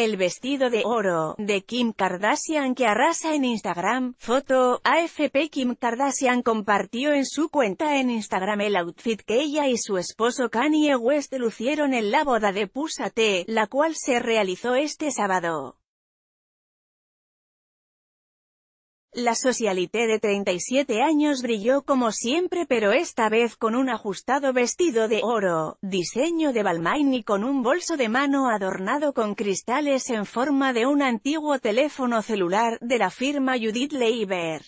El vestido de oro, de Kim Kardashian que arrasa en Instagram, foto, AFP Kim Kardashian compartió en su cuenta en Instagram el outfit que ella y su esposo Kanye West lucieron en la boda de T, la cual se realizó este sábado. La socialité de 37 años brilló como siempre pero esta vez con un ajustado vestido de oro, diseño de Balmain y con un bolso de mano adornado con cristales en forma de un antiguo teléfono celular de la firma Judith Leiber.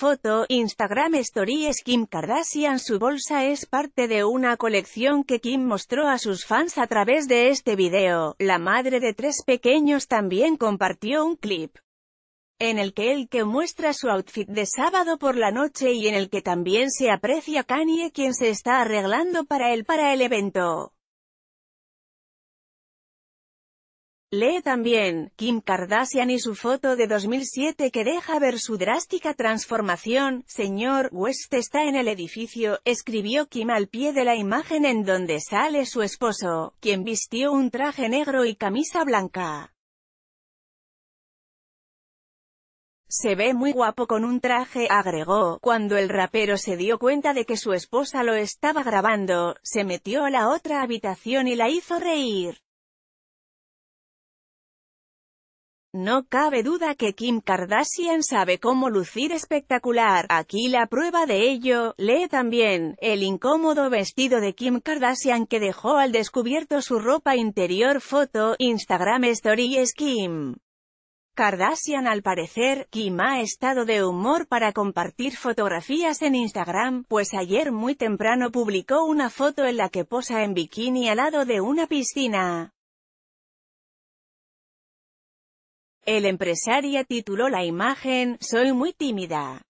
Foto, Instagram Stories Kim Kardashian Su bolsa es parte de una colección que Kim mostró a sus fans a través de este video. La madre de tres pequeños también compartió un clip en el que él que muestra su outfit de sábado por la noche y en el que también se aprecia Kanye quien se está arreglando para él para el evento. Lee también, Kim Kardashian y su foto de 2007 que deja ver su drástica transformación, señor West está en el edificio, escribió Kim al pie de la imagen en donde sale su esposo, quien vistió un traje negro y camisa blanca. Se ve muy guapo con un traje, agregó, cuando el rapero se dio cuenta de que su esposa lo estaba grabando, se metió a la otra habitación y la hizo reír. No cabe duda que Kim Kardashian sabe cómo lucir espectacular, aquí la prueba de ello, lee también, el incómodo vestido de Kim Kardashian que dejó al descubierto su ropa interior foto, Instagram Stories Kim. Kardashian al parecer, Kim ha estado de humor para compartir fotografías en Instagram, pues ayer muy temprano publicó una foto en la que posa en bikini al lado de una piscina. El empresaria tituló la imagen, Soy muy tímida.